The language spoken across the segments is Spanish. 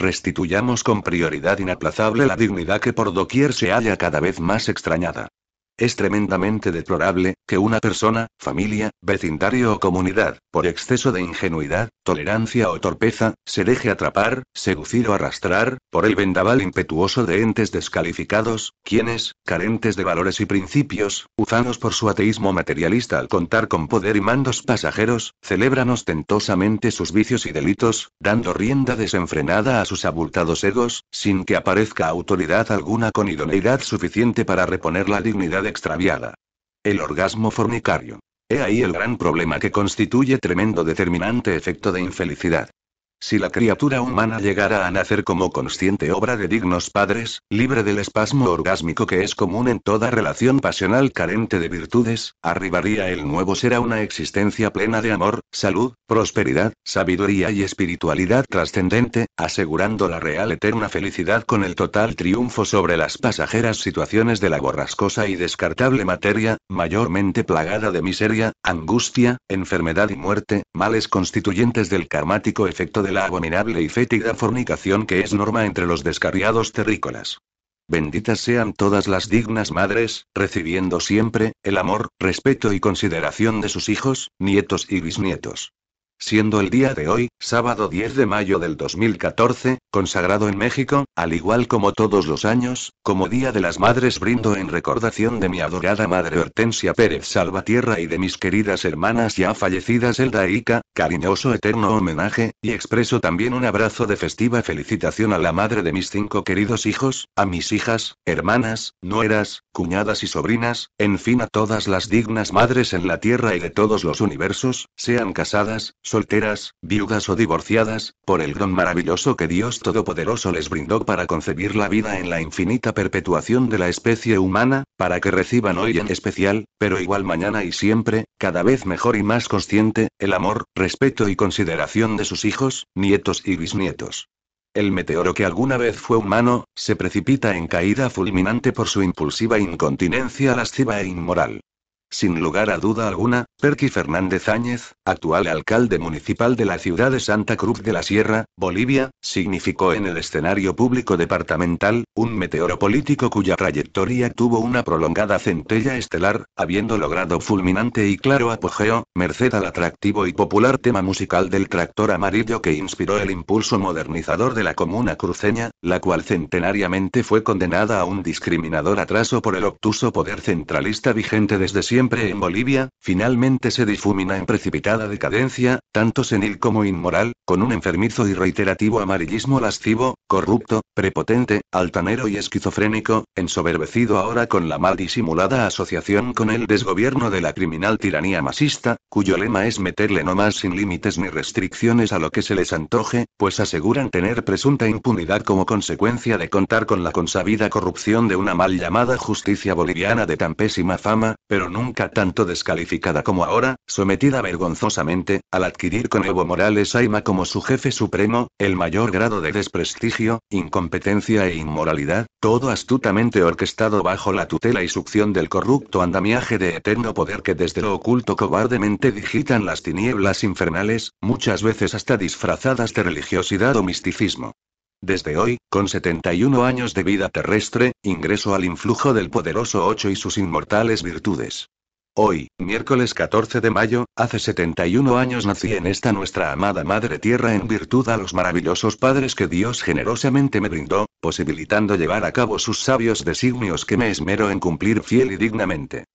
Restituyamos con prioridad inaplazable la dignidad que por doquier se halla cada vez más extrañada. Es tremendamente deplorable, que una persona, familia, vecindario o comunidad, por exceso de ingenuidad, tolerancia o torpeza, se deje atrapar, seducir o arrastrar, por el vendaval impetuoso de entes descalificados, quienes, carentes de valores y principios, ufanos por su ateísmo materialista al contar con poder y mandos pasajeros, celebran ostentosamente sus vicios y delitos, dando rienda desenfrenada a sus abultados egos, sin que aparezca autoridad alguna con idoneidad suficiente para reponer la dignidad extraviada. El orgasmo fornicario. He ahí el gran problema que constituye tremendo determinante efecto de infelicidad. Si la criatura humana llegara a nacer como consciente obra de dignos padres, libre del espasmo orgásmico que es común en toda relación pasional carente de virtudes, arribaría el nuevo ser a una existencia plena de amor, salud, prosperidad, sabiduría y espiritualidad trascendente, asegurando la real eterna felicidad con el total triunfo sobre las pasajeras situaciones de la borrascosa y descartable materia, mayormente plagada de miseria, angustia, enfermedad y muerte, males constituyentes del karmático efecto de la abominable y fétida fornicación que es norma entre los descarriados terrícolas. Benditas sean todas las dignas madres, recibiendo siempre, el amor, respeto y consideración de sus hijos, nietos y bisnietos siendo el día de hoy, sábado 10 de mayo del 2014, consagrado en México, al igual como todos los años, como Día de las Madres brindo en recordación de mi adorada madre Hortensia Pérez Salvatierra y de mis queridas hermanas ya fallecidas Elda e Ica, cariñoso eterno homenaje, y expreso también un abrazo de festiva felicitación a la madre de mis cinco queridos hijos, a mis hijas, hermanas, nueras, cuñadas y sobrinas, en fin a todas las dignas madres en la tierra y de todos los universos, sean casadas, solteras, viudas o divorciadas, por el don maravilloso que Dios Todopoderoso les brindó para concebir la vida en la infinita perpetuación de la especie humana, para que reciban hoy en especial, pero igual mañana y siempre, cada vez mejor y más consciente, el amor, respeto y consideración de sus hijos, nietos y bisnietos. El meteoro que alguna vez fue humano, se precipita en caída fulminante por su impulsiva incontinencia lasciva e inmoral. Sin lugar a duda alguna, Perky Fernández Áñez, actual alcalde municipal de la ciudad de Santa Cruz de la Sierra, Bolivia, significó en el escenario público departamental, un meteoro político cuya trayectoria tuvo una prolongada centella estelar, habiendo logrado fulminante y claro apogeo, merced al atractivo y popular tema musical del tractor amarillo que inspiró el impulso modernizador de la comuna cruceña, la cual centenariamente fue condenada a un discriminador atraso por el obtuso poder centralista vigente desde siempre siempre en Bolivia, finalmente se difumina en precipitada decadencia, tanto senil como inmoral, con un enfermizo y reiterativo amarillismo lascivo, corrupto, prepotente, altanero y esquizofrénico, ensoberbecido ahora con la mal disimulada asociación con el desgobierno de la criminal tiranía masista, cuyo lema es meterle no más sin límites ni restricciones a lo que se les antoje, pues aseguran tener presunta impunidad como consecuencia de contar con la consabida corrupción de una mal llamada justicia boliviana de tan pésima fama, pero nunca tanto descalificada como ahora, sometida vergonzosamente, al adquirir con Evo Morales Aima como su jefe supremo, el mayor grado de desprestigio, incompetencia e inmoralidad, todo astutamente orquestado bajo la tutela y succión del corrupto andamiaje de eterno poder que desde lo oculto cobardemente digitan las tinieblas infernales, muchas veces hasta disfrazadas de religiosidad o misticismo. Desde hoy, con 71 años de vida terrestre, ingreso al influjo del poderoso Ocho y sus inmortales virtudes. Hoy, miércoles 14 de mayo, hace 71 años nací en esta nuestra amada Madre Tierra en virtud a los maravillosos padres que Dios generosamente me brindó, posibilitando llevar a cabo sus sabios designios que me esmero en cumplir fiel y dignamente.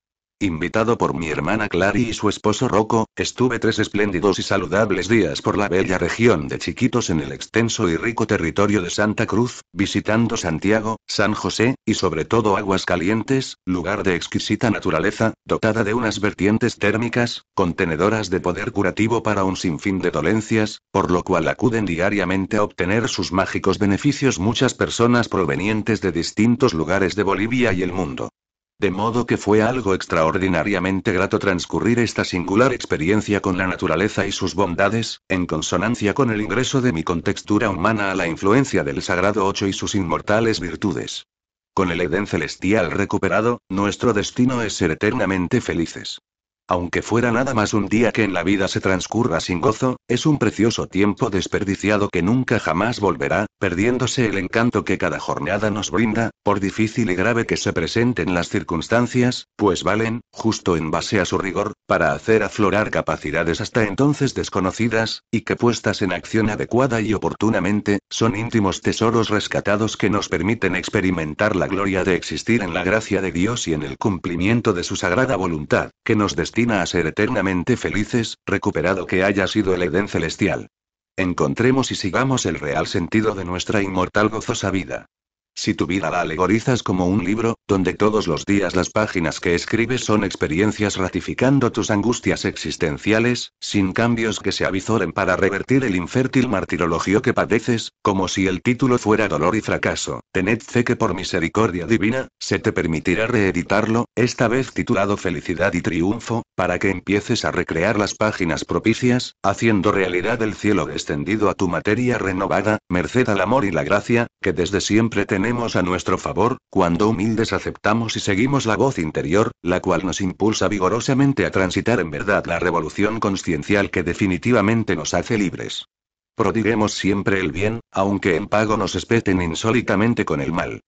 Invitado por mi hermana Clary y su esposo Rocco, estuve tres espléndidos y saludables días por la bella región de Chiquitos en el extenso y rico territorio de Santa Cruz, visitando Santiago, San José, y sobre todo Aguas Calientes, lugar de exquisita naturaleza, dotada de unas vertientes térmicas, contenedoras de poder curativo para un sinfín de dolencias, por lo cual acuden diariamente a obtener sus mágicos beneficios muchas personas provenientes de distintos lugares de Bolivia y el mundo. De modo que fue algo extraordinariamente grato transcurrir esta singular experiencia con la naturaleza y sus bondades, en consonancia con el ingreso de mi contextura humana a la influencia del Sagrado Ocho y sus inmortales virtudes. Con el Edén celestial recuperado, nuestro destino es ser eternamente felices. Aunque fuera nada más un día que en la vida se transcurra sin gozo, es un precioso tiempo desperdiciado que nunca jamás volverá, perdiéndose el encanto que cada jornada nos brinda, por difícil y grave que se presenten las circunstancias, pues valen, justo en base a su rigor, para hacer aflorar capacidades hasta entonces desconocidas, y que puestas en acción adecuada y oportunamente, son íntimos tesoros rescatados que nos permiten experimentar la gloria de existir en la gracia de Dios y en el cumplimiento de su sagrada voluntad, que nos a ser eternamente felices, recuperado que haya sido el Edén celestial. Encontremos y sigamos el real sentido de nuestra inmortal gozosa vida. Si tu vida la alegorizas como un libro, donde todos los días las páginas que escribes son experiencias ratificando tus angustias existenciales, sin cambios que se avizoren para revertir el infértil martirologio que padeces, como si el título fuera dolor y fracaso, tened fe que por misericordia divina, se te permitirá reeditarlo, esta vez titulado Felicidad y Triunfo, para que empieces a recrear las páginas propicias, haciendo realidad el cielo descendido a tu materia renovada, merced al amor y la gracia, que desde siempre te a nuestro favor, cuando humildes aceptamos y seguimos la voz interior, la cual nos impulsa vigorosamente a transitar en verdad la revolución consciencial que definitivamente nos hace libres. Prodiguemos siempre el bien, aunque en pago nos espeten insólitamente con el mal.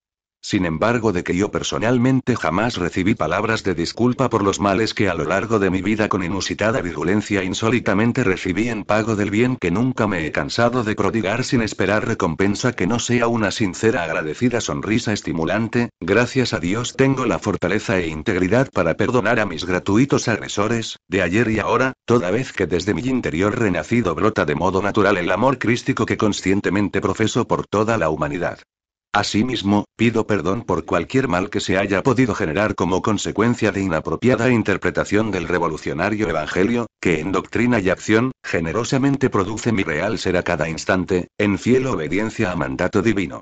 Sin embargo, de que yo personalmente jamás recibí palabras de disculpa por los males que a lo largo de mi vida con inusitada virulencia insólitamente recibí en pago del bien que nunca me he cansado de prodigar sin esperar recompensa que no sea una sincera agradecida sonrisa estimulante, gracias a Dios tengo la fortaleza e integridad para perdonar a mis gratuitos agresores, de ayer y ahora, toda vez que desde mi interior renacido brota de modo natural el amor crístico que conscientemente profeso por toda la humanidad. Asimismo, pido perdón por cualquier mal que se haya podido generar como consecuencia de inapropiada interpretación del revolucionario evangelio, que en doctrina y acción, generosamente produce mi real ser a cada instante, en fiel obediencia a mandato divino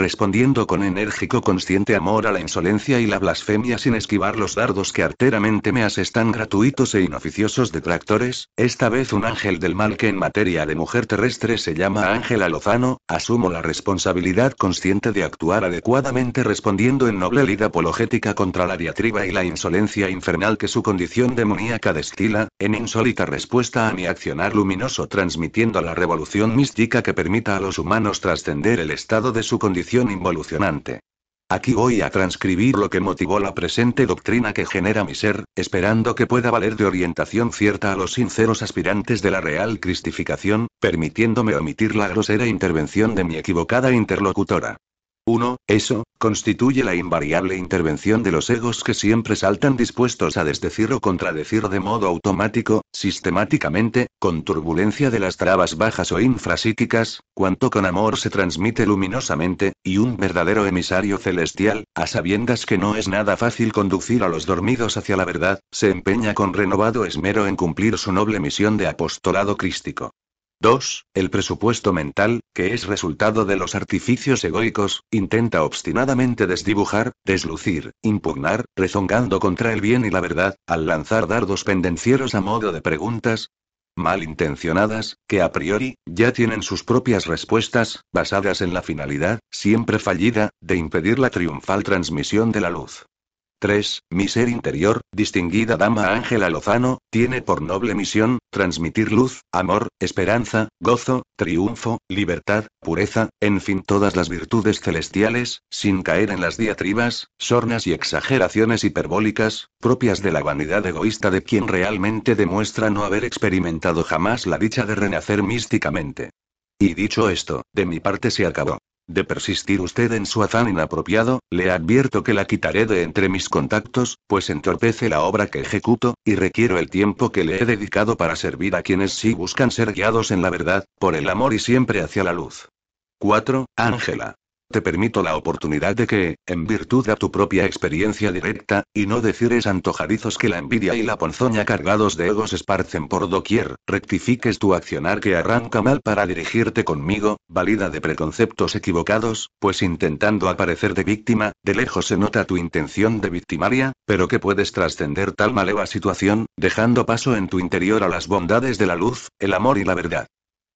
respondiendo con enérgico consciente amor a la insolencia y la blasfemia sin esquivar los dardos que arteramente me asestan gratuitos e inoficiosos detractores, esta vez un ángel del mal que en materia de mujer terrestre se llama Ángel Lozano, asumo la responsabilidad consciente de actuar adecuadamente respondiendo en noble lid apologética contra la diatriba y la insolencia infernal que su condición demoníaca destila, en insólita respuesta a mi accionar luminoso transmitiendo la revolución mística que permita a los humanos trascender el estado de su condición involucionante. Aquí voy a transcribir lo que motivó la presente doctrina que genera mi ser, esperando que pueda valer de orientación cierta a los sinceros aspirantes de la real cristificación, permitiéndome omitir la grosera intervención de mi equivocada interlocutora. 1. Eso, constituye la invariable intervención de los egos que siempre saltan dispuestos a desdecir o contradecir de modo automático, sistemáticamente, con turbulencia de las trabas bajas o infrasíticas, cuanto con amor se transmite luminosamente, y un verdadero emisario celestial, a sabiendas que no es nada fácil conducir a los dormidos hacia la verdad, se empeña con renovado esmero en cumplir su noble misión de apostolado crístico. 2. El presupuesto mental, que es resultado de los artificios egoicos, intenta obstinadamente desdibujar, deslucir, impugnar, rezongando contra el bien y la verdad, al lanzar dardos pendencieros a modo de preguntas malintencionadas, que a priori, ya tienen sus propias respuestas, basadas en la finalidad, siempre fallida, de impedir la triunfal transmisión de la luz. 3. Mi ser interior, distinguida dama Ángela Lozano, tiene por noble misión, transmitir luz, amor, esperanza, gozo, triunfo, libertad, pureza, en fin todas las virtudes celestiales, sin caer en las diatribas, sornas y exageraciones hiperbólicas, propias de la vanidad egoísta de quien realmente demuestra no haber experimentado jamás la dicha de renacer místicamente. Y dicho esto, de mi parte se acabó. De persistir usted en su afán inapropiado, le advierto que la quitaré de entre mis contactos, pues entorpece la obra que ejecuto, y requiero el tiempo que le he dedicado para servir a quienes sí buscan ser guiados en la verdad, por el amor y siempre hacia la luz. 4. Ángela te permito la oportunidad de que, en virtud de tu propia experiencia directa, y no decires antojadizos que la envidia y la ponzoña cargados de egos esparcen por doquier, rectifiques tu accionar que arranca mal para dirigirte conmigo, válida de preconceptos equivocados, pues intentando aparecer de víctima, de lejos se nota tu intención de victimaria, pero que puedes trascender tal maleva situación, dejando paso en tu interior a las bondades de la luz, el amor y la verdad.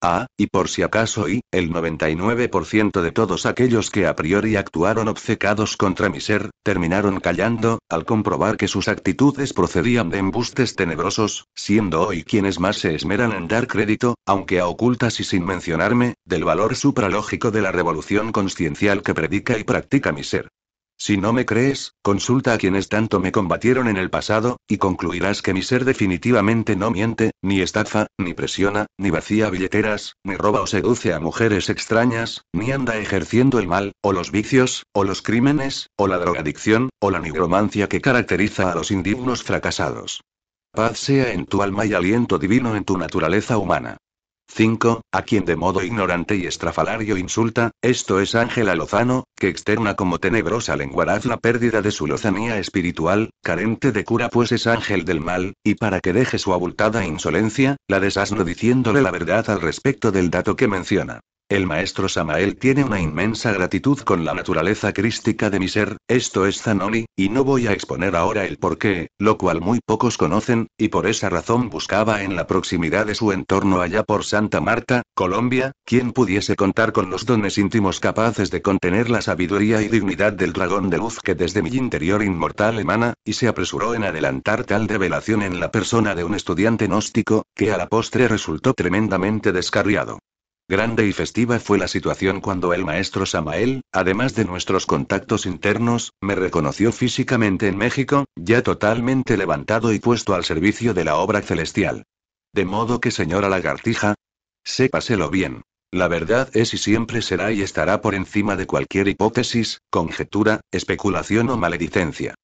Ah, y por si acaso y, el 99% de todos aquellos que a priori actuaron obcecados contra mi ser, terminaron callando, al comprobar que sus actitudes procedían de embustes tenebrosos, siendo hoy quienes más se esmeran en dar crédito, aunque a ocultas y sin mencionarme, del valor supralógico de la revolución consciencial que predica y practica mi ser. Si no me crees, consulta a quienes tanto me combatieron en el pasado, y concluirás que mi ser definitivamente no miente, ni estafa, ni presiona, ni vacía billeteras, ni roba o seduce a mujeres extrañas, ni anda ejerciendo el mal, o los vicios, o los crímenes, o la drogadicción, o la nigromancia que caracteriza a los indignos fracasados. Paz sea en tu alma y aliento divino en tu naturaleza humana. 5. A quien de modo ignorante y estrafalario insulta, esto es Ángela Lozano, que externa como tenebrosa lenguaraz la pérdida de su lozanía espiritual, carente de cura pues es ángel del mal, y para que deje su abultada insolencia, la desasno diciéndole la verdad al respecto del dato que menciona. El maestro Samael tiene una inmensa gratitud con la naturaleza crística de mi ser, esto es Zanoni, y no voy a exponer ahora el porqué, lo cual muy pocos conocen, y por esa razón buscaba en la proximidad de su entorno allá por Santa Marta, Colombia, quien pudiese contar con los dones íntimos capaces de contener la sabiduría y dignidad del dragón de luz que desde mi interior inmortal emana, y se apresuró en adelantar tal revelación en la persona de un estudiante gnóstico, que a la postre resultó tremendamente descarriado. Grande y festiva fue la situación cuando el maestro Samael, además de nuestros contactos internos, me reconoció físicamente en México, ya totalmente levantado y puesto al servicio de la obra celestial. De modo que, señora lagartija, sépaselo bien. La verdad es y siempre será y estará por encima de cualquier hipótesis, conjetura, especulación o maledicencia.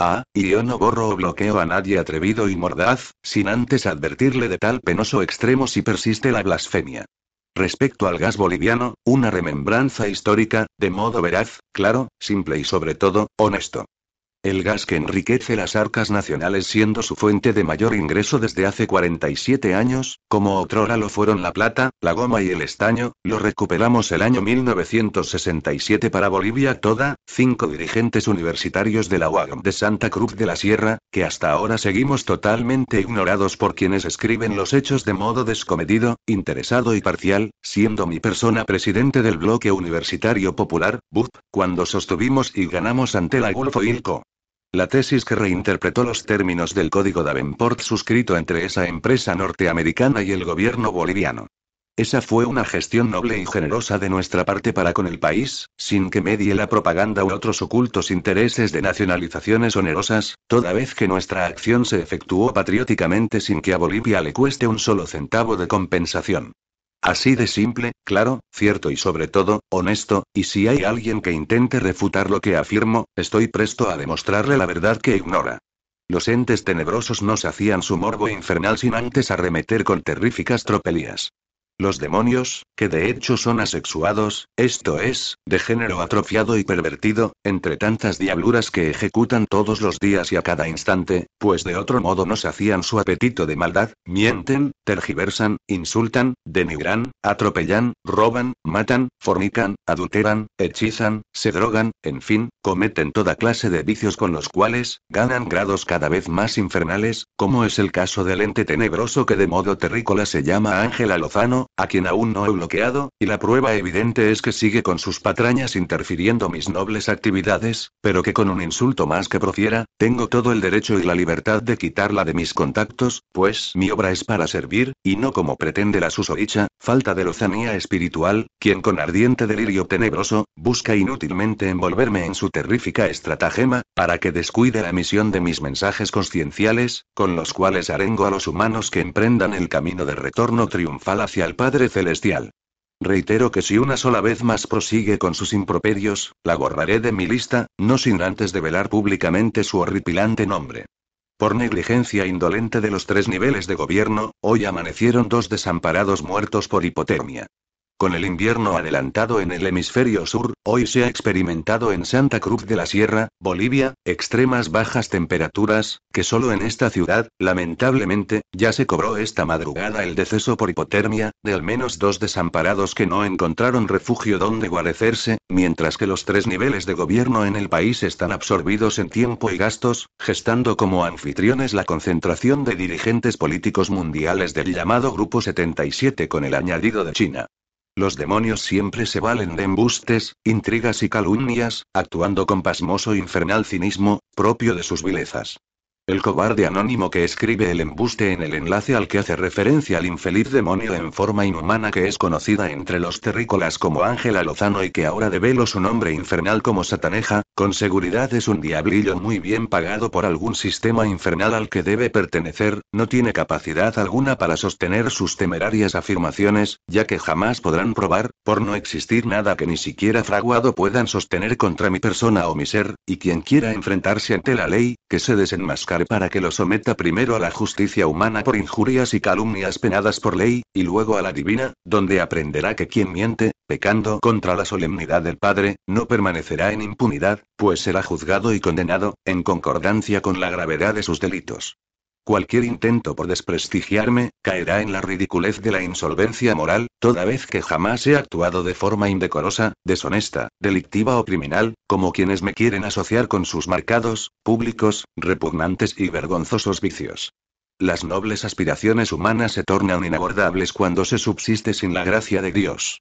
Ah, y yo no borro o bloqueo a nadie atrevido y mordaz, sin antes advertirle de tal penoso extremo si persiste la blasfemia. Respecto al gas boliviano, una remembranza histórica, de modo veraz, claro, simple y sobre todo, honesto el gas que enriquece las arcas nacionales siendo su fuente de mayor ingreso desde hace 47 años, como otrora lo fueron la plata, la goma y el estaño, lo recuperamos el año 1967 para Bolivia toda, cinco dirigentes universitarios de la UAG de Santa Cruz de la Sierra, que hasta ahora seguimos totalmente ignorados por quienes escriben los hechos de modo descomedido, interesado y parcial, siendo mi persona presidente del bloque universitario popular, BUP, cuando sostuvimos y ganamos ante la Golfo Ilco la tesis que reinterpretó los términos del Código Davenport suscrito entre esa empresa norteamericana y el gobierno boliviano. Esa fue una gestión noble y generosa de nuestra parte para con el país, sin que medie la propaganda u otros ocultos intereses de nacionalizaciones onerosas, toda vez que nuestra acción se efectuó patrióticamente sin que a Bolivia le cueste un solo centavo de compensación. Así de simple, claro, cierto y sobre todo, honesto, y si hay alguien que intente refutar lo que afirmo, estoy presto a demostrarle la verdad que ignora. Los entes tenebrosos se hacían su morbo infernal sin antes arremeter con terríficas tropelías. Los demonios, que de hecho son asexuados, esto es, de género atrofiado y pervertido, entre tantas diabluras que ejecutan todos los días y a cada instante, pues de otro modo no hacían su apetito de maldad, mienten, tergiversan, insultan, denigran, atropellan, roban, matan, fornican, adulteran, hechizan, se drogan, en fin, cometen toda clase de vicios con los cuales, ganan grados cada vez más infernales, como es el caso del ente tenebroso que de modo terrícola se llama Ángela Lozano, a quien aún no he bloqueado, y la prueba evidente es que sigue con sus patrañas interfiriendo mis nobles actividades, pero que con un insulto más que profiera, tengo todo el derecho y la libertad de quitarla de mis contactos, pues mi obra es para servir, y no como pretende la susoricha falta de lozanía espiritual, quien con ardiente delirio tenebroso, busca inútilmente envolverme en su terrífica estratagema, para que descuide la misión de mis mensajes concienciales, con los cuales arengo a los humanos que emprendan el camino de retorno triunfal hacia el Padre Celestial. Reitero que si una sola vez más prosigue con sus improperios, la borraré de mi lista, no sin antes develar públicamente su horripilante nombre. Por negligencia indolente de los tres niveles de gobierno, hoy amanecieron dos desamparados muertos por hipotermia. Con el invierno adelantado en el hemisferio sur, hoy se ha experimentado en Santa Cruz de la Sierra, Bolivia, extremas bajas temperaturas, que solo en esta ciudad, lamentablemente, ya se cobró esta madrugada el deceso por hipotermia, de al menos dos desamparados que no encontraron refugio donde guarecerse, mientras que los tres niveles de gobierno en el país están absorbidos en tiempo y gastos, gestando como anfitriones la concentración de dirigentes políticos mundiales del llamado Grupo 77 con el añadido de China. Los demonios siempre se valen de embustes, intrigas y calumnias, actuando con pasmoso e infernal cinismo, propio de sus vilezas. El cobarde anónimo que escribe el embuste en el enlace al que hace referencia al infeliz demonio en forma inhumana que es conocida entre los terrícolas como Ángela Lozano y que ahora develo su nombre infernal como Sataneja, con seguridad es un diablillo muy bien pagado por algún sistema infernal al que debe pertenecer, no tiene capacidad alguna para sostener sus temerarias afirmaciones, ya que jamás podrán probar, por no existir nada que ni siquiera fraguado puedan sostener contra mi persona o mi ser, y quien quiera enfrentarse ante la ley, que se desenmasca para que lo someta primero a la justicia humana por injurias y calumnias penadas por ley, y luego a la divina, donde aprenderá que quien miente, pecando contra la solemnidad del Padre, no permanecerá en impunidad, pues será juzgado y condenado, en concordancia con la gravedad de sus delitos. Cualquier intento por desprestigiarme, caerá en la ridiculez de la insolvencia moral, toda vez que jamás he actuado de forma indecorosa, deshonesta, delictiva o criminal, como quienes me quieren asociar con sus marcados, públicos, repugnantes y vergonzosos vicios. Las nobles aspiraciones humanas se tornan inabordables cuando se subsiste sin la gracia de Dios.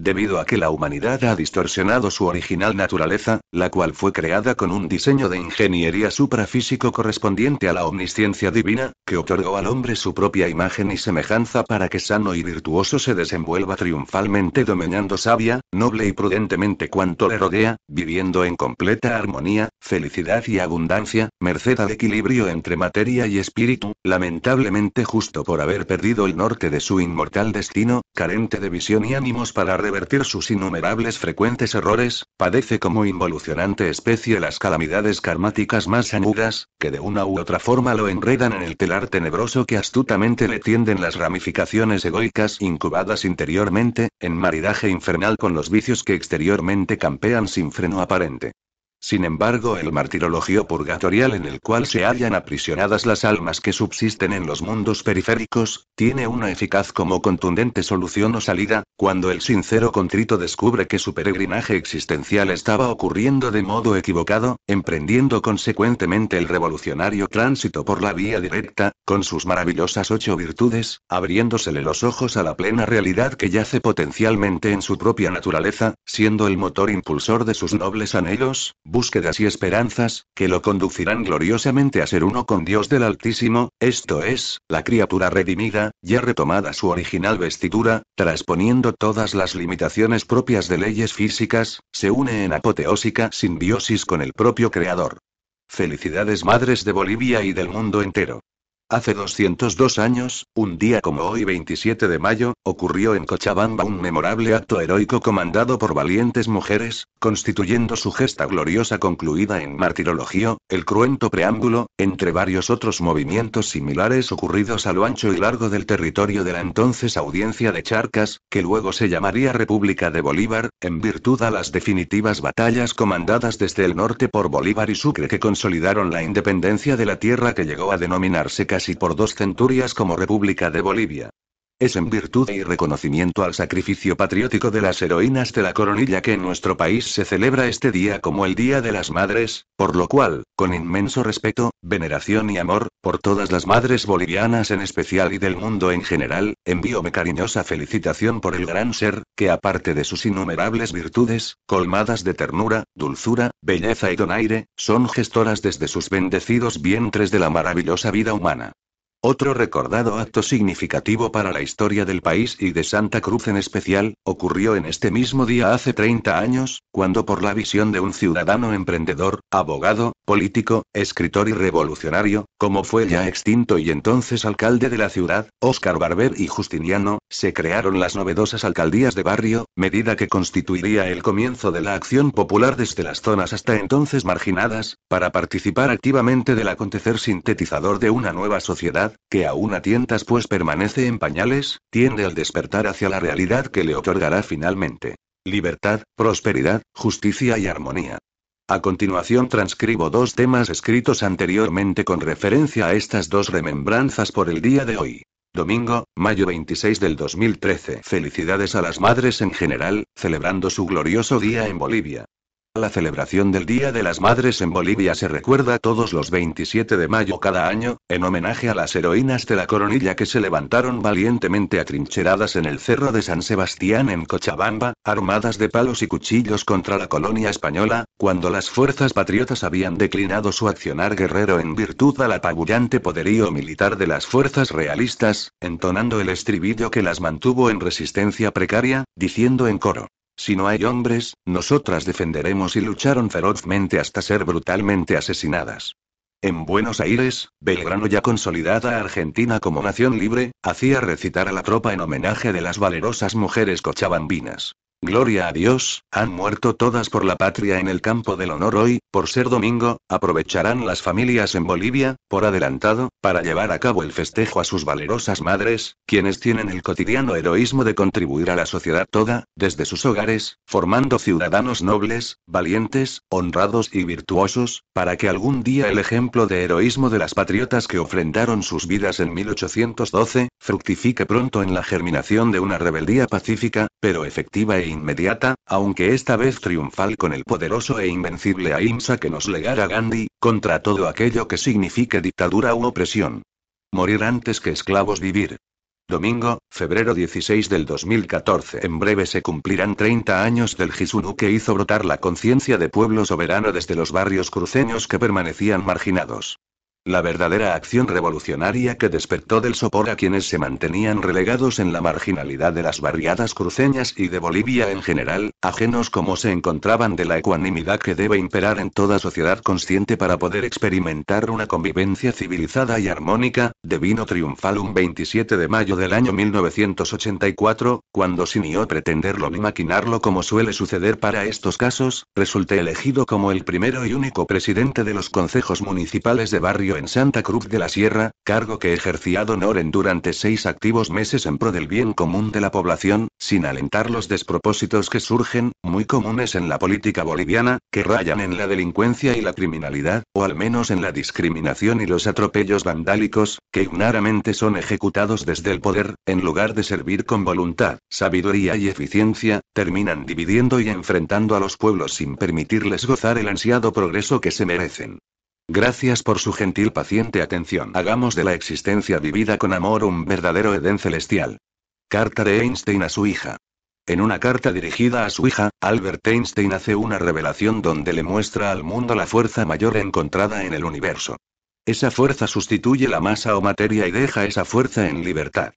Debido a que la humanidad ha distorsionado su original naturaleza, la cual fue creada con un diseño de ingeniería suprafísico correspondiente a la omnisciencia divina, que otorgó al hombre su propia imagen y semejanza para que sano y virtuoso se desenvuelva triunfalmente dominando sabia, noble y prudentemente cuanto le rodea, viviendo en completa armonía, felicidad y abundancia, merced al equilibrio entre materia y espíritu, lamentablemente justo por haber perdido el norte de su inmortal destino, carente de visión y ánimos para revertir sus innumerables frecuentes errores, padece como involucionante especie las calamidades karmáticas más anudas, que de una u otra forma lo enredan en el telar tenebroso que astutamente le tienden las ramificaciones egoicas incubadas interiormente, en maridaje infernal con los vicios que exteriormente campean sin freno aparente. Sin embargo, el martirologio purgatorial en el cual se hallan aprisionadas las almas que subsisten en los mundos periféricos, tiene una eficaz como contundente solución o salida, cuando el sincero contrito descubre que su peregrinaje existencial estaba ocurriendo de modo equivocado, emprendiendo consecuentemente el revolucionario tránsito por la vía directa, con sus maravillosas ocho virtudes, abriéndosele los ojos a la plena realidad que yace potencialmente en su propia naturaleza, siendo el motor impulsor de sus nobles anhelos, búsquedas y esperanzas, que lo conducirán gloriosamente a ser uno con Dios del Altísimo, esto es, la criatura redimida, ya retomada su original vestidura, trasponiendo todas las limitaciones propias de leyes físicas, se une en apoteósica simbiosis con el propio Creador. Felicidades madres de Bolivia y del mundo entero. Hace 202 años, un día como hoy 27 de mayo, ocurrió en Cochabamba un memorable acto heroico comandado por valientes mujeres, constituyendo su gesta gloriosa concluida en martirologio, el cruento preámbulo, entre varios otros movimientos similares ocurridos a lo ancho y largo del territorio de la entonces audiencia de Charcas, que luego se llamaría República de Bolívar, en virtud a las definitivas batallas comandadas desde el norte por Bolívar y Sucre que consolidaron la independencia de la tierra que llegó a denominarse y por dos centurias como República de Bolivia. Es en virtud y reconocimiento al sacrificio patriótico de las heroínas de la coronilla que en nuestro país se celebra este día como el Día de las Madres, por lo cual, con inmenso respeto, veneración y amor, por todas las madres bolivianas en especial y del mundo en general, envío mi cariñosa felicitación por el gran ser, que aparte de sus innumerables virtudes, colmadas de ternura, dulzura, belleza y donaire, son gestoras desde sus bendecidos vientres de la maravillosa vida humana. Otro recordado acto significativo para la historia del país y de Santa Cruz en especial, ocurrió en este mismo día hace 30 años, cuando por la visión de un ciudadano emprendedor, abogado, político, escritor y revolucionario, como fue ya extinto y entonces alcalde de la ciudad, Óscar Barber y Justiniano, se crearon las novedosas alcaldías de barrio, medida que constituiría el comienzo de la acción popular desde las zonas hasta entonces marginadas, para participar activamente del acontecer sintetizador de una nueva sociedad que aún a tientas pues permanece en pañales, tiende al despertar hacia la realidad que le otorgará finalmente. Libertad, prosperidad, justicia y armonía. A continuación transcribo dos temas escritos anteriormente con referencia a estas dos remembranzas por el día de hoy. Domingo, mayo 26 del 2013. Felicidades a las madres en general, celebrando su glorioso día en Bolivia. La celebración del Día de las Madres en Bolivia se recuerda todos los 27 de mayo cada año, en homenaje a las heroínas de la coronilla que se levantaron valientemente atrincheradas en el Cerro de San Sebastián en Cochabamba, armadas de palos y cuchillos contra la colonia española, cuando las fuerzas patriotas habían declinado su accionar guerrero en virtud al apabullante poderío militar de las fuerzas realistas, entonando el estribillo que las mantuvo en resistencia precaria, diciendo en coro. Si no hay hombres, nosotras defenderemos y lucharon ferozmente hasta ser brutalmente asesinadas. En Buenos Aires, Belgrano ya consolidada Argentina como nación libre, hacía recitar a la tropa en homenaje de las valerosas mujeres cochabambinas. Gloria a Dios, han muerto todas por la patria en el campo del honor hoy, por ser domingo, aprovecharán las familias en Bolivia, por adelantado, para llevar a cabo el festejo a sus valerosas madres, quienes tienen el cotidiano heroísmo de contribuir a la sociedad toda, desde sus hogares, formando ciudadanos nobles, valientes, honrados y virtuosos, para que algún día el ejemplo de heroísmo de las patriotas que ofrendaron sus vidas en 1812, fructifique pronto en la germinación de una rebeldía pacífica, pero efectiva e inmediata, aunque esta vez triunfal con el poderoso e invencible Ahimsa que nos legara Gandhi, contra todo aquello que signifique dictadura u opresión. Morir antes que esclavos vivir. Domingo, febrero 16 del 2014. En breve se cumplirán 30 años del Jisunu que hizo brotar la conciencia de pueblo soberano desde los barrios cruceños que permanecían marginados. La verdadera acción revolucionaria que despertó del sopor a quienes se mantenían relegados en la marginalidad de las barriadas cruceñas y de Bolivia en general, ajenos como se encontraban de la ecuanimidad que debe imperar en toda sociedad consciente para poder experimentar una convivencia civilizada y armónica, devino triunfal un 27 de mayo del año 1984, cuando sin yo pretenderlo ni maquinarlo como suele suceder para estos casos, resulté elegido como el primero y único presidente de los consejos municipales de barrio en Santa Cruz de la Sierra, cargo que ejercía Don Oren durante seis activos meses en pro del bien común de la población, sin alentar los despropósitos que surgen, muy comunes en la política boliviana, que rayan en la delincuencia y la criminalidad, o al menos en la discriminación y los atropellos vandálicos, que ignaramente son ejecutados desde el poder, en lugar de servir con voluntad, sabiduría y eficiencia, terminan dividiendo y enfrentando a los pueblos sin permitirles gozar el ansiado progreso que se merecen. Gracias por su gentil paciente atención. Hagamos de la existencia vivida con amor un verdadero Edén celestial. Carta de Einstein a su hija. En una carta dirigida a su hija, Albert Einstein hace una revelación donde le muestra al mundo la fuerza mayor encontrada en el universo. Esa fuerza sustituye la masa o materia y deja esa fuerza en libertad.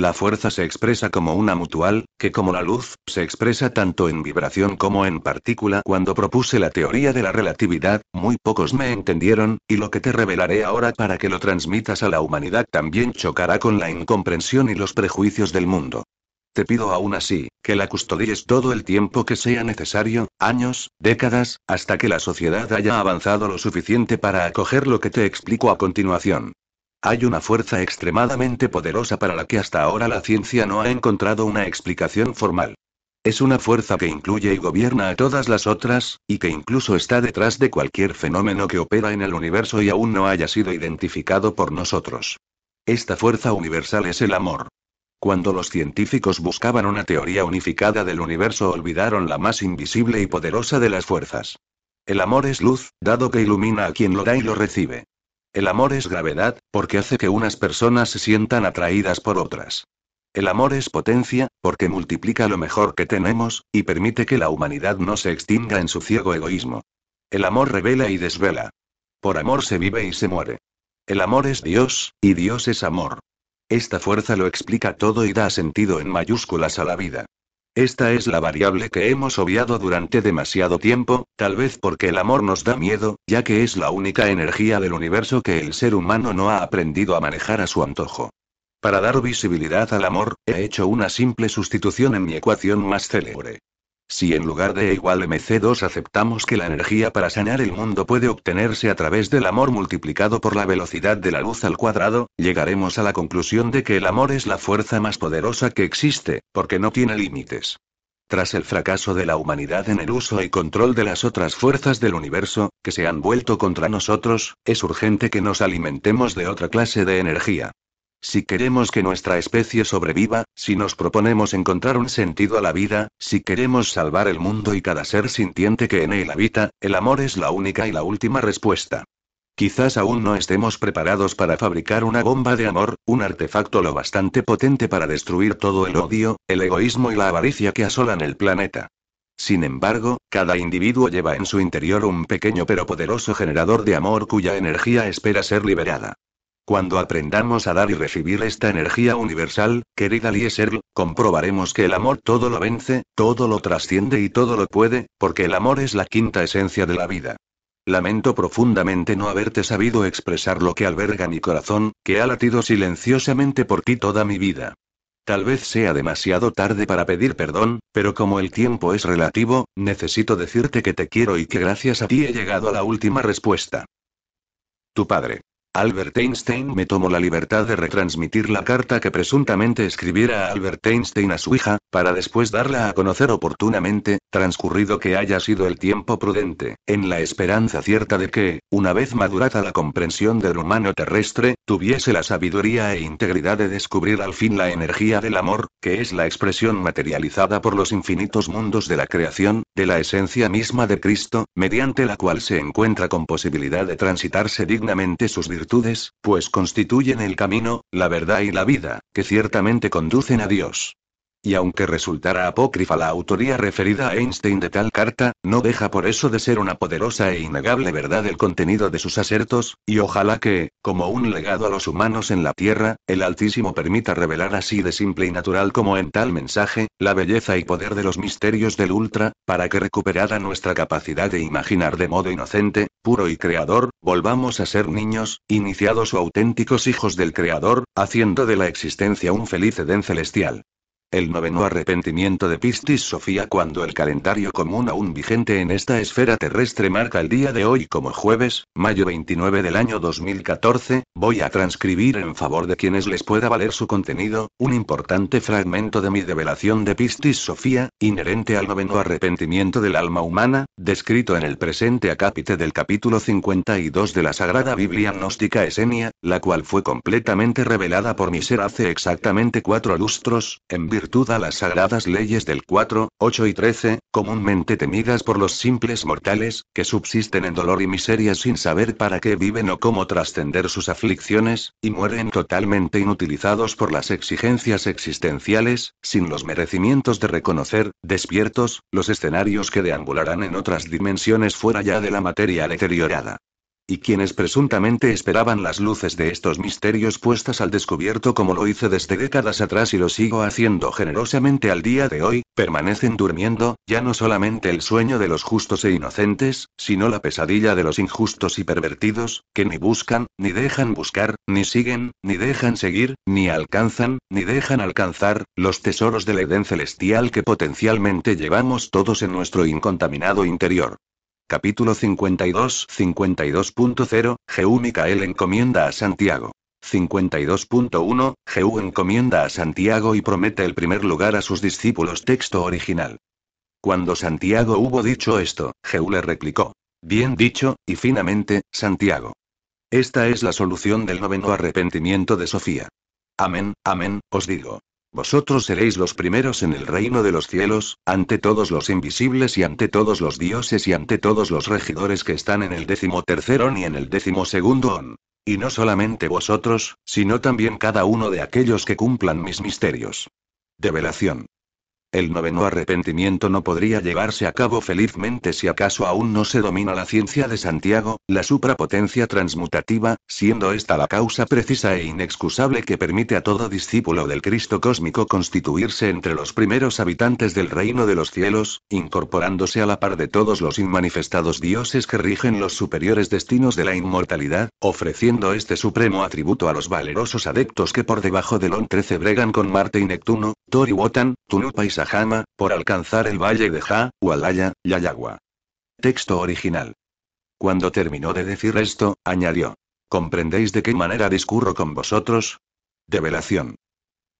La fuerza se expresa como una mutual, que como la luz, se expresa tanto en vibración como en partícula. Cuando propuse la teoría de la relatividad, muy pocos me entendieron, y lo que te revelaré ahora para que lo transmitas a la humanidad también chocará con la incomprensión y los prejuicios del mundo. Te pido aún así, que la custodies todo el tiempo que sea necesario, años, décadas, hasta que la sociedad haya avanzado lo suficiente para acoger lo que te explico a continuación. Hay una fuerza extremadamente poderosa para la que hasta ahora la ciencia no ha encontrado una explicación formal. Es una fuerza que incluye y gobierna a todas las otras, y que incluso está detrás de cualquier fenómeno que opera en el universo y aún no haya sido identificado por nosotros. Esta fuerza universal es el amor. Cuando los científicos buscaban una teoría unificada del universo olvidaron la más invisible y poderosa de las fuerzas. El amor es luz, dado que ilumina a quien lo da y lo recibe. El amor es gravedad, porque hace que unas personas se sientan atraídas por otras. El amor es potencia, porque multiplica lo mejor que tenemos, y permite que la humanidad no se extinga en su ciego egoísmo. El amor revela y desvela. Por amor se vive y se muere. El amor es Dios, y Dios es amor. Esta fuerza lo explica todo y da sentido en mayúsculas a la vida. Esta es la variable que hemos obviado durante demasiado tiempo, tal vez porque el amor nos da miedo, ya que es la única energía del universo que el ser humano no ha aprendido a manejar a su antojo. Para dar visibilidad al amor, he hecho una simple sustitución en mi ecuación más célebre. Si en lugar de E igual mc2 aceptamos que la energía para sanar el mundo puede obtenerse a través del amor multiplicado por la velocidad de la luz al cuadrado, llegaremos a la conclusión de que el amor es la fuerza más poderosa que existe, porque no tiene límites. Tras el fracaso de la humanidad en el uso y control de las otras fuerzas del universo, que se han vuelto contra nosotros, es urgente que nos alimentemos de otra clase de energía. Si queremos que nuestra especie sobreviva, si nos proponemos encontrar un sentido a la vida, si queremos salvar el mundo y cada ser sintiente que en él habita, el amor es la única y la última respuesta. Quizás aún no estemos preparados para fabricar una bomba de amor, un artefacto lo bastante potente para destruir todo el odio, el egoísmo y la avaricia que asolan el planeta. Sin embargo, cada individuo lleva en su interior un pequeño pero poderoso generador de amor cuya energía espera ser liberada. Cuando aprendamos a dar y recibir esta energía universal, querida Lieserl, comprobaremos que el amor todo lo vence, todo lo trasciende y todo lo puede, porque el amor es la quinta esencia de la vida. Lamento profundamente no haberte sabido expresar lo que alberga mi corazón, que ha latido silenciosamente por ti toda mi vida. Tal vez sea demasiado tarde para pedir perdón, pero como el tiempo es relativo, necesito decirte que te quiero y que gracias a ti he llegado a la última respuesta. Tu padre. Albert Einstein me tomó la libertad de retransmitir la carta que presuntamente escribiera Albert Einstein a su hija, para después darla a conocer oportunamente, transcurrido que haya sido el tiempo prudente, en la esperanza cierta de que, una vez madurada la comprensión del humano terrestre, tuviese la sabiduría e integridad de descubrir al fin la energía del amor, que es la expresión materializada por los infinitos mundos de la creación, de la esencia misma de Cristo, mediante la cual se encuentra con posibilidad de transitarse dignamente sus virtudes, pues constituyen el camino, la verdad y la vida, que ciertamente conducen a Dios. Y aunque resultara apócrifa la autoría referida a Einstein de tal carta, no deja por eso de ser una poderosa e innegable verdad el contenido de sus asertos, y ojalá que, como un legado a los humanos en la Tierra, el Altísimo permita revelar así de simple y natural como en tal mensaje, la belleza y poder de los misterios del Ultra, para que recuperada nuestra capacidad de imaginar de modo inocente, puro y creador, volvamos a ser niños, iniciados o auténticos hijos del Creador, haciendo de la existencia un feliz edén celestial. El noveno arrepentimiento de Pistis Sofía cuando el calendario común aún vigente en esta esfera terrestre marca el día de hoy como jueves, mayo 29 del año 2014, voy a transcribir en favor de quienes les pueda valer su contenido, un importante fragmento de mi revelación de Pistis Sofía, inherente al noveno arrepentimiento del alma humana, descrito en el presente acápite del capítulo 52 de la Sagrada Biblia Gnóstica Esenia, la cual fue completamente revelada por mi ser hace exactamente cuatro lustros, en virtud a las sagradas leyes del 4, 8 y 13, comúnmente temidas por los simples mortales, que subsisten en dolor y miseria sin saber para qué viven o cómo trascender sus aflicciones, y mueren totalmente inutilizados por las exigencias existenciales, sin los merecimientos de reconocer, despiertos, los escenarios que deambularán en otras dimensiones fuera ya de la materia deteriorada y quienes presuntamente esperaban las luces de estos misterios puestas al descubierto como lo hice desde décadas atrás y lo sigo haciendo generosamente al día de hoy, permanecen durmiendo, ya no solamente el sueño de los justos e inocentes, sino la pesadilla de los injustos y pervertidos, que ni buscan, ni dejan buscar, ni siguen, ni dejan seguir, ni alcanzan, ni dejan alcanzar, los tesoros del Edén celestial que potencialmente llevamos todos en nuestro incontaminado interior. Capítulo 52 52.0 Jeú Micael encomienda a Santiago. 52.1 Jeú encomienda a Santiago y promete el primer lugar a sus discípulos. Texto original. Cuando Santiago hubo dicho esto, Jeú le replicó. Bien dicho, y finamente, Santiago. Esta es la solución del noveno arrepentimiento de Sofía. Amén, amén, os digo. Vosotros seréis los primeros en el reino de los cielos, ante todos los invisibles y ante todos los dioses y ante todos los regidores que están en el décimo tercer y en el décimo segundo on. Y no solamente vosotros, sino también cada uno de aquellos que cumplan mis misterios. Develación. El noveno arrepentimiento no podría llevarse a cabo felizmente si acaso aún no se domina la ciencia de Santiago, la suprapotencia transmutativa, siendo esta la causa precisa e inexcusable que permite a todo discípulo del Cristo cósmico constituirse entre los primeros habitantes del reino de los cielos, incorporándose a la par de todos los inmanifestados dioses que rigen los superiores destinos de la inmortalidad, ofreciendo este supremo atributo a los valerosos adeptos que por debajo del on 13 bregan con Marte y Neptuno, Tori y Wotan, Tunupa y Jama por alcanzar el valle de Ja, Walaya, Yayagua. Texto original. Cuando terminó de decir esto, añadió. ¿Comprendéis de qué manera discurro con vosotros? Develación.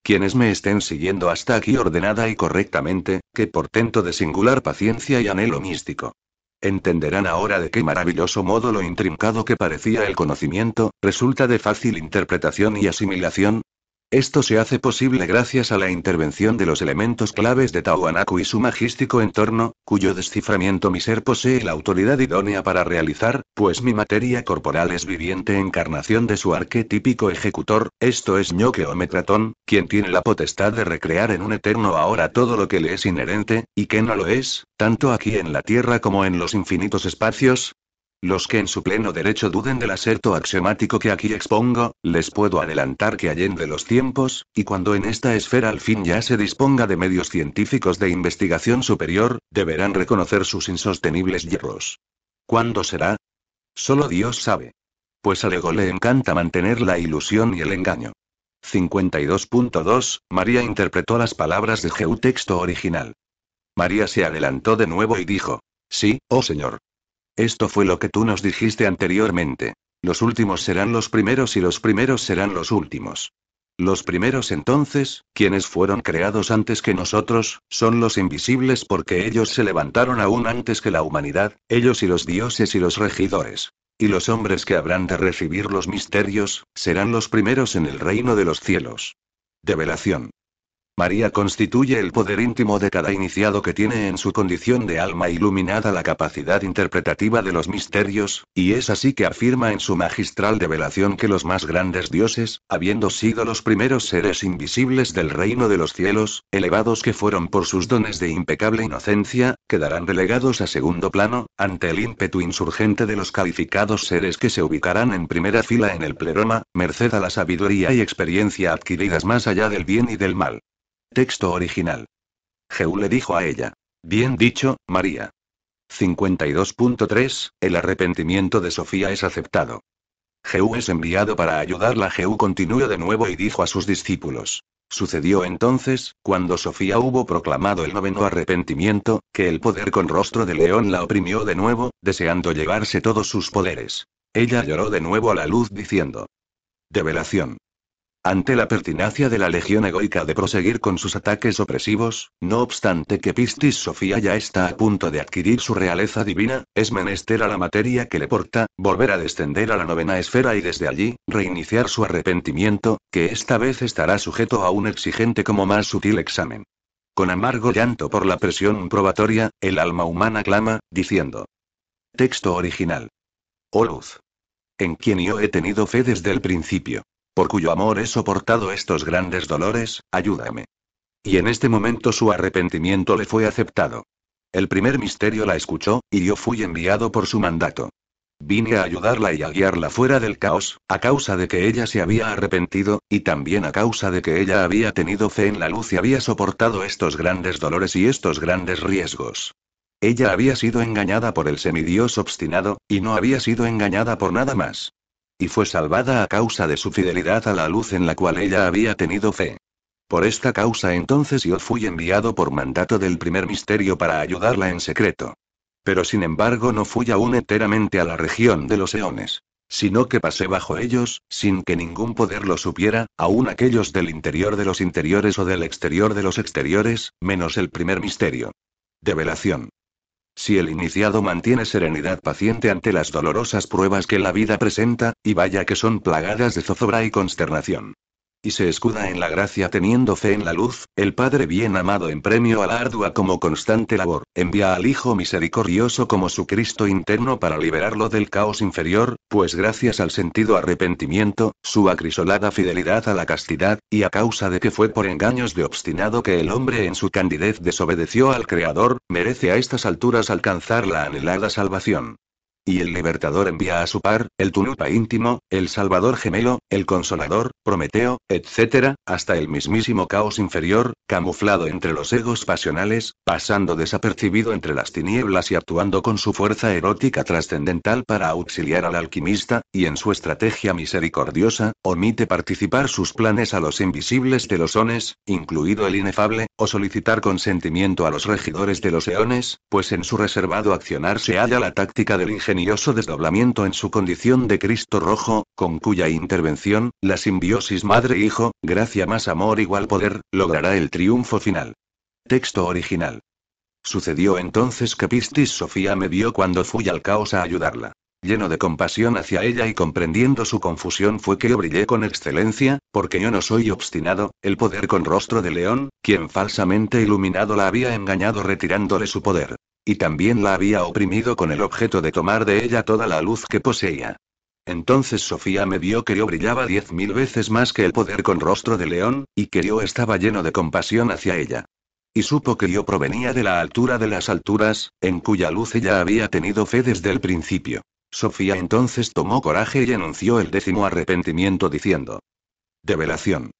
Quienes me estén siguiendo hasta aquí ordenada y correctamente, que portento de singular paciencia y anhelo místico. Entenderán ahora de qué maravilloso modo lo intrincado que parecía el conocimiento, resulta de fácil interpretación y asimilación, esto se hace posible gracias a la intervención de los elementos claves de Tawanaku y su magístico entorno, cuyo desciframiento mi ser posee la autoridad idónea para realizar, pues mi materia corporal es viviente encarnación de su arquetípico ejecutor, esto es ñoque o metratón, quien tiene la potestad de recrear en un eterno ahora todo lo que le es inherente, y que no lo es, tanto aquí en la Tierra como en los infinitos espacios, los que en su pleno derecho duden del aserto axiomático que aquí expongo, les puedo adelantar que allende los tiempos, y cuando en esta esfera al fin ya se disponga de medios científicos de investigación superior, deberán reconocer sus insostenibles hierros. ¿Cuándo será? Solo Dios sabe. Pues al ego le encanta mantener la ilusión y el engaño. 52.2 María interpretó las palabras de Geu texto original. María se adelantó de nuevo y dijo: Sí, oh Señor. Esto fue lo que tú nos dijiste anteriormente. Los últimos serán los primeros y los primeros serán los últimos. Los primeros entonces, quienes fueron creados antes que nosotros, son los invisibles porque ellos se levantaron aún antes que la humanidad, ellos y los dioses y los regidores. Y los hombres que habrán de recibir los misterios, serán los primeros en el reino de los cielos. Develación. María constituye el poder íntimo de cada iniciado que tiene en su condición de alma iluminada la capacidad interpretativa de los misterios, y es así que afirma en su magistral revelación que los más grandes dioses, habiendo sido los primeros seres invisibles del reino de los cielos, elevados que fueron por sus dones de impecable inocencia, quedarán relegados a segundo plano, ante el ímpetu insurgente de los calificados seres que se ubicarán en primera fila en el pleroma, merced a la sabiduría y experiencia adquiridas más allá del bien y del mal. Texto original. Jehú le dijo a ella. Bien dicho, María. 52.3. El arrepentimiento de Sofía es aceptado. Jehú es enviado para ayudarla. Jehú continuó de nuevo y dijo a sus discípulos. Sucedió entonces, cuando Sofía hubo proclamado el noveno arrepentimiento, que el poder con rostro de león la oprimió de nuevo, deseando llevarse todos sus poderes. Ella lloró de nuevo a la luz diciendo. Develación ante la pertinacia de la legión egoica de proseguir con sus ataques opresivos, no obstante que Pistis Sofía ya está a punto de adquirir su realeza divina, es menester a la materia que le porta, volver a descender a la novena esfera y desde allí, reiniciar su arrepentimiento, que esta vez estará sujeto a un exigente como más sutil examen. Con amargo llanto por la presión probatoria, el alma humana clama, diciendo. Texto original. Oh luz. En quien yo he tenido fe desde el principio por cuyo amor he soportado estos grandes dolores, ayúdame. Y en este momento su arrepentimiento le fue aceptado. El primer misterio la escuchó, y yo fui enviado por su mandato. Vine a ayudarla y a guiarla fuera del caos, a causa de que ella se había arrepentido, y también a causa de que ella había tenido fe en la luz y había soportado estos grandes dolores y estos grandes riesgos. Ella había sido engañada por el semidios obstinado, y no había sido engañada por nada más y fue salvada a causa de su fidelidad a la luz en la cual ella había tenido fe. Por esta causa entonces yo fui enviado por mandato del primer misterio para ayudarla en secreto. Pero sin embargo no fui aún enteramente a la región de los eones sino que pasé bajo ellos, sin que ningún poder lo supiera, aún aquellos del interior de los interiores o del exterior de los exteriores, menos el primer misterio. Develación si el iniciado mantiene serenidad paciente ante las dolorosas pruebas que la vida presenta, y vaya que son plagadas de zozobra y consternación. Y se escuda en la gracia teniendo fe en la luz, el Padre bien amado en premio a la ardua como constante labor, envía al Hijo misericordioso como su Cristo interno para liberarlo del caos inferior, pues gracias al sentido arrepentimiento, su acrisolada fidelidad a la castidad, y a causa de que fue por engaños de obstinado que el hombre en su candidez desobedeció al Creador, merece a estas alturas alcanzar la anhelada salvación. Y el libertador envía a su par, el tunupa íntimo, el Salvador gemelo, el Consolador, Prometeo, etc., hasta el mismísimo caos inferior, camuflado entre los egos pasionales, pasando desapercibido entre las tinieblas y actuando con su fuerza erótica trascendental para auxiliar al alquimista, y en su estrategia misericordiosa, omite participar sus planes a los invisibles de los ones, incluido el inefable, o solicitar consentimiento a los regidores de los eones, pues en su reservado accionar se halla la táctica del ingenioso desdoblamiento en su condición de Cristo rojo, con cuya intervención, la simbiosis madre-hijo, gracia más amor igual poder, logrará el triunfo final. Texto original. Sucedió entonces que Pistis Sofía me vio cuando fui al caos a ayudarla. Lleno de compasión hacia ella y comprendiendo su confusión fue que yo brillé con excelencia, porque yo no soy obstinado, el poder con rostro de león, quien falsamente iluminado la había engañado retirándole su poder. Y también la había oprimido con el objeto de tomar de ella toda la luz que poseía. Entonces Sofía me vio que yo brillaba diez mil veces más que el poder con rostro de león, y que yo estaba lleno de compasión hacia ella. Y supo que yo provenía de la altura de las alturas, en cuya luz ella había tenido fe desde el principio. Sofía entonces tomó coraje y anunció el décimo arrepentimiento diciendo. Develación.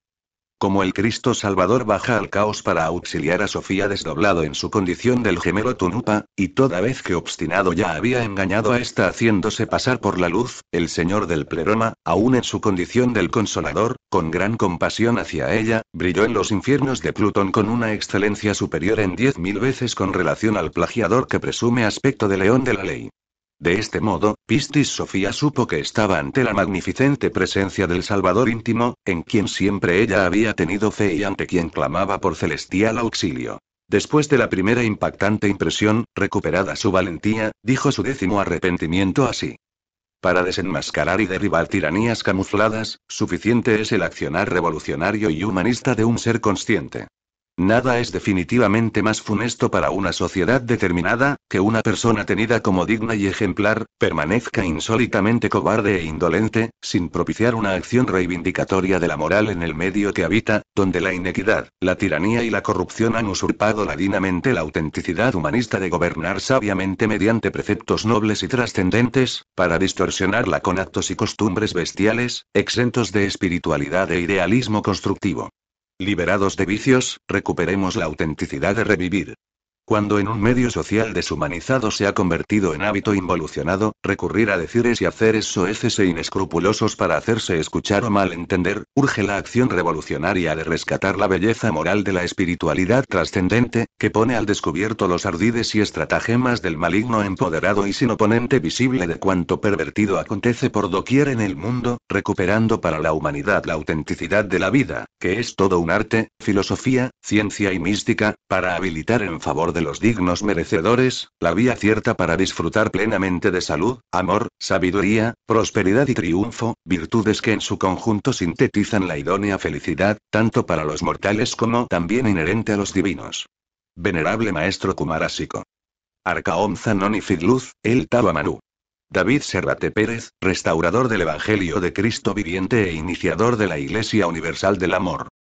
Como el Cristo Salvador baja al caos para auxiliar a Sofía desdoblado en su condición del gemelo Tunupa, y toda vez que obstinado ya había engañado a esta haciéndose pasar por la luz, el Señor del Pleroma, aún en su condición del Consolador, con gran compasión hacia ella, brilló en los infiernos de Plutón con una excelencia superior en diez mil veces con relación al plagiador que presume aspecto de león de la ley. De este modo, Pistis Sofía supo que estaba ante la magnificente presencia del Salvador íntimo, en quien siempre ella había tenido fe y ante quien clamaba por celestial auxilio. Después de la primera impactante impresión, recuperada su valentía, dijo su décimo arrepentimiento así. Para desenmascarar y derribar tiranías camufladas, suficiente es el accionar revolucionario y humanista de un ser consciente. Nada es definitivamente más funesto para una sociedad determinada, que una persona tenida como digna y ejemplar, permanezca insólitamente cobarde e indolente, sin propiciar una acción reivindicatoria de la moral en el medio que habita, donde la inequidad, la tiranía y la corrupción han usurpado ladinamente la autenticidad humanista de gobernar sabiamente mediante preceptos nobles y trascendentes, para distorsionarla con actos y costumbres bestiales, exentos de espiritualidad e idealismo constructivo. Liberados de vicios, recuperemos la autenticidad de revivir. Cuando en un medio social deshumanizado se ha convertido en hábito involucionado, recurrir a decires y haceres soeces e inescrupulosos para hacerse escuchar o malentender, urge la acción revolucionaria de rescatar la belleza moral de la espiritualidad trascendente, que pone al descubierto los ardides y estratagemas del maligno empoderado y sin oponente visible de cuanto pervertido acontece por doquier en el mundo, recuperando para la humanidad la autenticidad de la vida, que es todo un arte, filosofía, ciencia y mística, para habilitar en favor de los dignos merecedores, la vía cierta para disfrutar plenamente de salud, amor, sabiduría, prosperidad y triunfo, virtudes que en su conjunto sintetizan la idónea felicidad, tanto para los mortales como también inherente a los divinos. Venerable Maestro Kumarásico. Arcaón Zanoni Fidluz, el Tabamanú. David Serrate Pérez, restaurador del Evangelio de Cristo viviente e iniciador de la Iglesia Universal del Amor.